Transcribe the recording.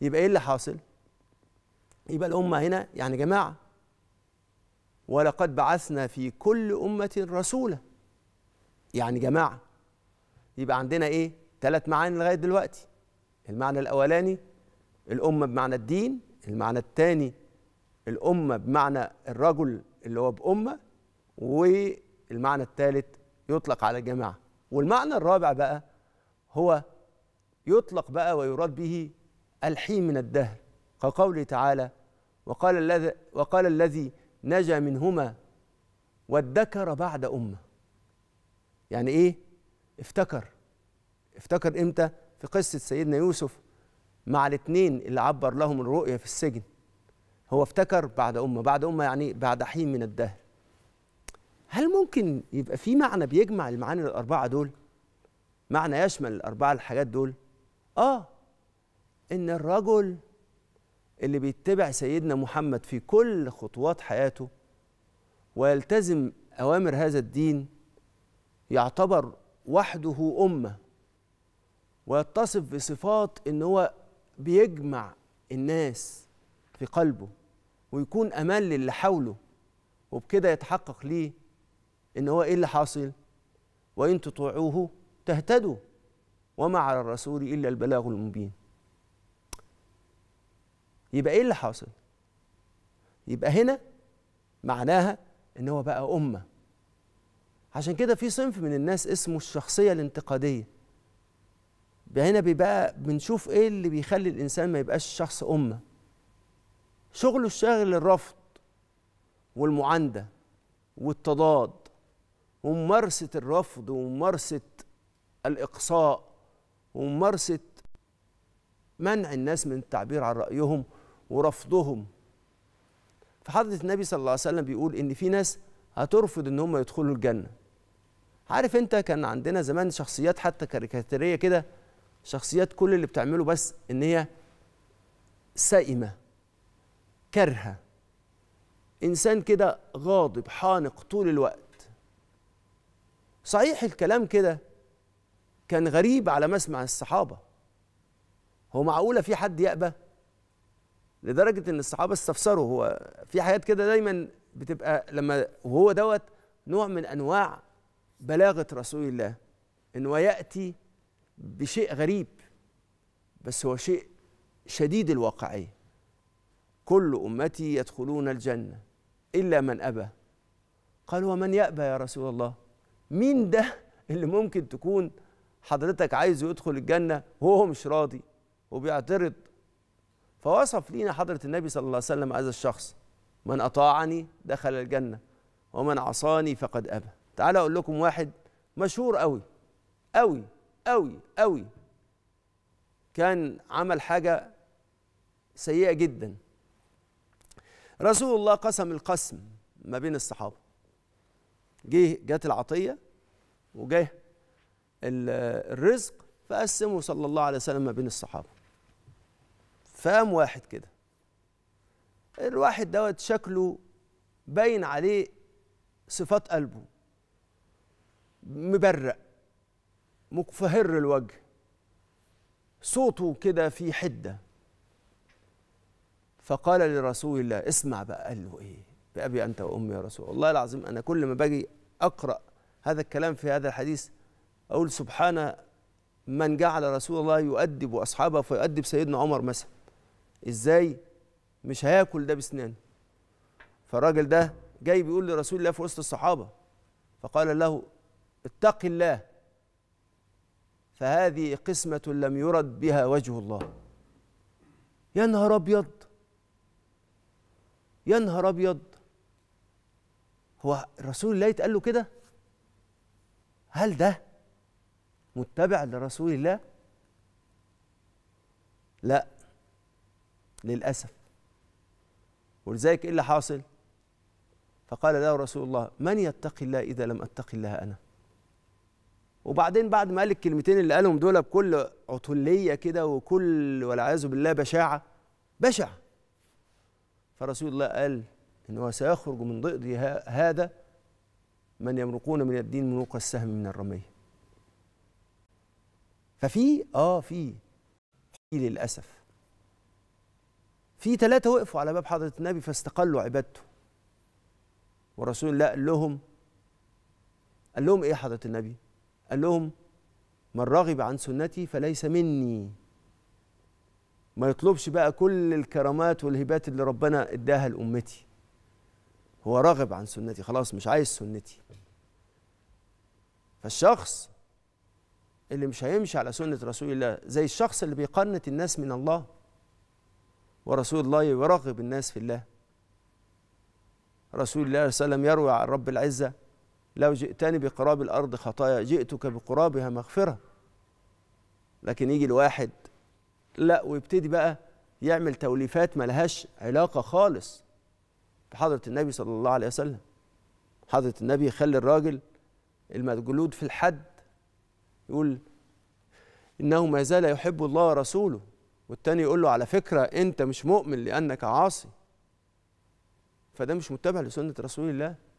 يبقى ايه اللي حاصل يبقى الامه هنا يعني جماعه ولقد بعثنا في كل امه رسولا يعني جماعه يبقى عندنا ايه ثلاث معاني لغايه دلوقتي المعنى الاولاني الامه بمعنى الدين المعنى الثاني الامه بمعنى الرجل اللي هو بامه والمعنى الثالث يطلق على الجماعه والمعنى الرابع بقى هو يطلق بقى ويراد به الحين من الدهر كقوله تعالى وقال الذي وقال الذي نجا منهما وادكر بعد امه يعني ايه افتكر افتكر امتى في قصه سيدنا يوسف مع الاثنين اللي عبر لهم الرؤيه في السجن هو افتكر بعد امه بعد امه يعني بعد حين من الدهر هل ممكن يبقى في معنى بيجمع المعاني الاربعه دول معنى يشمل الاربعه الحاجات دول اه ان الرجل اللي بيتبع سيدنا محمد في كل خطوات حياته ويلتزم اوامر هذا الدين يعتبر وحده امه ويتصف بصفات ان هو بيجمع الناس في قلبه ويكون امل للي حوله وبكده يتحقق ليه ان هو ايه اللي حاصل وان تطيعوه تهتدوا وما على الرسول الا البلاغ المبين يبقى ايه اللي حاصل يبقى هنا معناها ان هو بقى امه عشان كده في صنف من الناس اسمه الشخصيه الانتقاديه هنا بيبقى بنشوف ايه اللي بيخلي الانسان ما يبقاش شخص امه شغله الشاغل الرفض والمعانده والتضاد وممارسه الرفض وممارسه الاقصاء وممارسه منع الناس من التعبير عن رايهم ورفضهم فحضرة النبي صلى الله عليه وسلم بيقول إن في ناس هترفض إن هم يدخلوا الجنة عارف أنت كان عندنا زمان شخصيات حتى كاريكاتيرية كده شخصيات كل اللي بتعمله بس إن هي سائمة كارهة إنسان كده غاضب حانق طول الوقت صحيح الكلام كده كان غريب على مسمع الصحابة هو معقولة في حد يأبى؟ لدرجه ان الصحابه استفسروا هو في حاجات كده دايما بتبقى لما وهو دوت نوع من انواع بلاغه رسول الله انه ياتي بشيء غريب بس هو شيء شديد الواقعيه كل امتي يدخلون الجنه الا من ابى قال ومن يابى يا رسول الله مين ده اللي ممكن تكون حضرتك عايزه يدخل الجنه وهو مش راضي وبيعترض فوصف لينا حضرة النبي صلى الله عليه وسلم هذا الشخص من أطاعني دخل الجنة ومن عصاني فقد أبى تعالى أقول لكم واحد مشهور قوي قوي قوي قوي كان عمل حاجة سيئة جدا رسول الله قسم القسم ما بين الصحابة جه جت العطية وجه الرزق فقسمه صلى الله عليه وسلم ما بين الصحابة فقام واحد كده الواحد دوت شكله باين عليه صفات قلبه مبرق مكفهر الوجه صوته كده في حده فقال لرسول الله اسمع بقى قال له ايه بأبي أنت وأمي يا رسول الله العظيم أنا كل ما باجي أقرأ هذا الكلام في هذا الحديث أقول سبحان من جعل رسول الله يؤدب أصحابه فيؤدب سيدنا عمر مثلا ازاي مش هياكل ده بسنانه فالراجل ده جاي بيقول لرسول الله في وسط الصحابه فقال له اتق الله فهذه قسمه لم يرد بها وجه الله يا نهار ابيض يا نهار ابيض هو رسول الله يتقال له كده هل ده متبع لرسول الله لا للأسف ولذلك إيه اللي حاصل فقال له رسول الله من يتقي الله إذا لم أتقي الله أنا وبعدين بعد ما قال الكلمتين اللي قالهم دول بكل عطلية كده وكل والعياذ بالله بشاعة بشع فرسول الله قال إنه سيخرج من ضئض هذا من يمرقون من الدين مروق السهم من الرمية ففي آه في في للأسف في ثلاثة وقفوا على باب حضرة النبي فاستقلوا عبادته والرسول الله قال لهم قال لهم إيه حضرة النبي قال لهم من رغب عن سنتي فليس مني ما يطلبش بقى كل الكرامات والهبات اللي ربنا اداها لأمتي هو راغب عن سنتي خلاص مش عايز سنتي فالشخص اللي مش هيمشي على سنة رسول الله زي الشخص اللي بيقنط الناس من الله ورسول الله يراقب الناس في الله رسول الله صلى الله عليه وسلم يروي عن رب العزة لو جئتني بقراب الأرض خطايا جئتك بقرابها مغفرة لكن يجي الواحد لا ويبتدي بقى يعمل توليفات ملهاش علاقة خالص بحضرة النبي صلى الله عليه وسلم حضرة النبي يخلي الراجل المجلود في الحد يقول إنه ما زال يحب الله ورسوله والتاني يقول له على فكرة أنت مش مؤمن لأنك عاصي فده مش متبع لسنة رسول الله